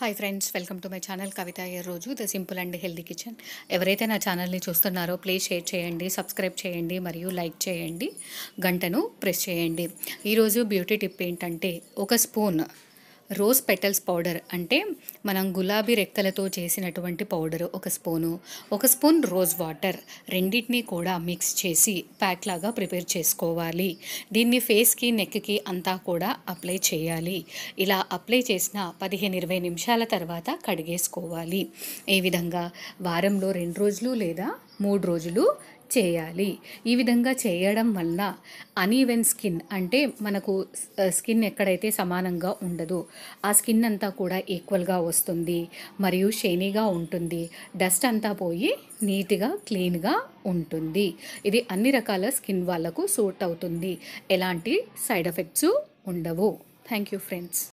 hi friends welcome to my channel Kavitha ఏ రోజు the simple and healthy kitchen ఎవరైతే నా ఛానల్ని చూస్తున్నారో ప్లీజ్ షేర్ చేయండి సబ్స్క్రైబ్ చేయండి మరియు లైక్ చేయండి గంటను ప్రెస్ చేయండి ఈరోజు బ్యూటీ టిప్ ఏంటంటే ఒక స్పూన్ రోజ్ పెటల్స్ పౌడర్ అంటే మనం గులాబీ రెక్కలతో చేసినటువంటి పౌడర్ ఒక స్పూను ఒక స్పూన్ రోజ్ వాటర్ రెండింటినీ కూడా మిక్స్ చేసి ప్యాక్ లాగా ప్రిపేర్ చేసుకోవాలి దీన్ని ఫేస్కి నెక్కి అంతా కూడా అప్లై చేయాలి ఇలా అప్లై చేసిన పదిహేను ఇరవై నిమిషాల తర్వాత కడిగేసుకోవాలి ఈ విధంగా వారంలో రెండు రోజులు లేదా మూడు రోజులు చేయాలి ఈ విధంగా చేయడం వల్ల అనీవెన్ స్కిన్ అంటే మనకు స్కిన్ ఎక్కడైతే సమానంగా ఉండదో ఆ స్కిన్ అంతా కూడా ఈక్వల్గా వస్తుంది మరియు షైనీగా ఉంటుంది డస్ట్ అంతా పోయి నీట్గా క్లీన్గా ఉంటుంది ఇది అన్ని రకాల స్కిన్ వాళ్ళకు సూట్ అవుతుంది ఎలాంటి సైడ్ ఎఫెక్ట్స్ ఉండవు థ్యాంక్ యూ ఫ్రెండ్స్